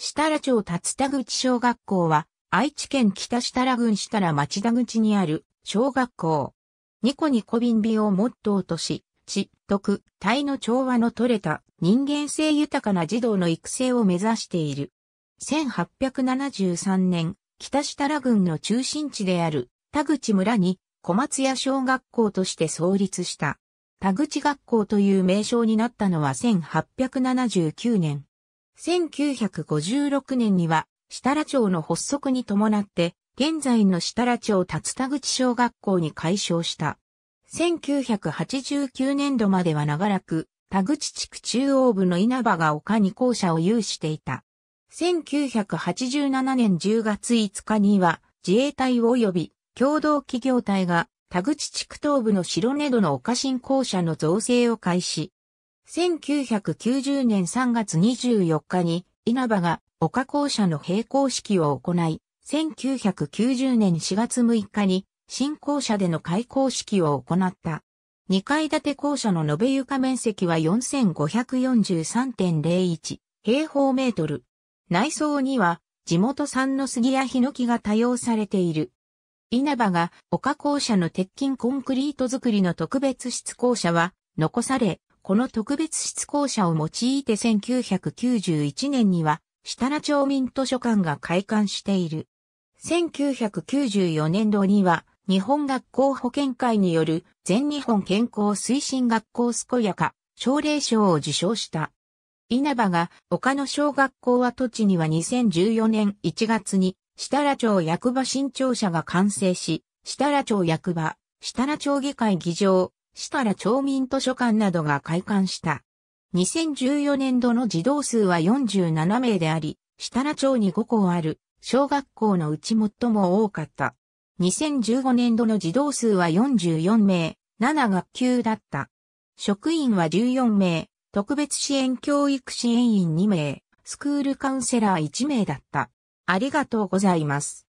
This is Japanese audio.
設楽町立田口小学校は、愛知県北設楽郡設楽町田口にある小学校。ニコニコビンビをモットーとし、知、徳、体の調和の取れた人間性豊かな児童の育成を目指している。1873年、北設楽郡の中心地である田口村に小松屋小学校として創立した。田口学校という名称になったのは1879年。1956年には、設楽町の発足に伴って、現在の設楽町立田口小学校に改称した。1989年度までは長らく、田口地区中央部の稲葉が丘に校舎を有していた。1987年10月5日には、自衛隊及び共同企業体が田口地区東部の白根戸の丘新校舎の造成を開始、1990年3月24日に稲葉が岡校舎の閉校式を行い、1990年4月6日に新校舎での開校式を行った。2階建て校舎の延べ床面積は4543.01平方メートル。内装には地元産の杉やヒノキが多用されている。稲葉が岡校舎の鉄筋コンクリート作りの特別室校舎は残され、この特別室校舎を用いて1991年には、下楽町民図書館が開館している。1994年度には、日本学校保健会による全日本健康推進学校健やか奨励賞を受賞した。稲葉が丘の小学校跡地には2014年1月に下楽町役場新庁舎が完成し、下楽町役場、下楽町議会議場、たら町民図書館などが開館した。2014年度の児童数は47名であり、設楽町に5校ある小学校のうち最も多かった。2015年度の児童数は44名、7学級だった。職員は14名、特別支援教育支援員2名、スクールカウンセラー1名だった。ありがとうございます。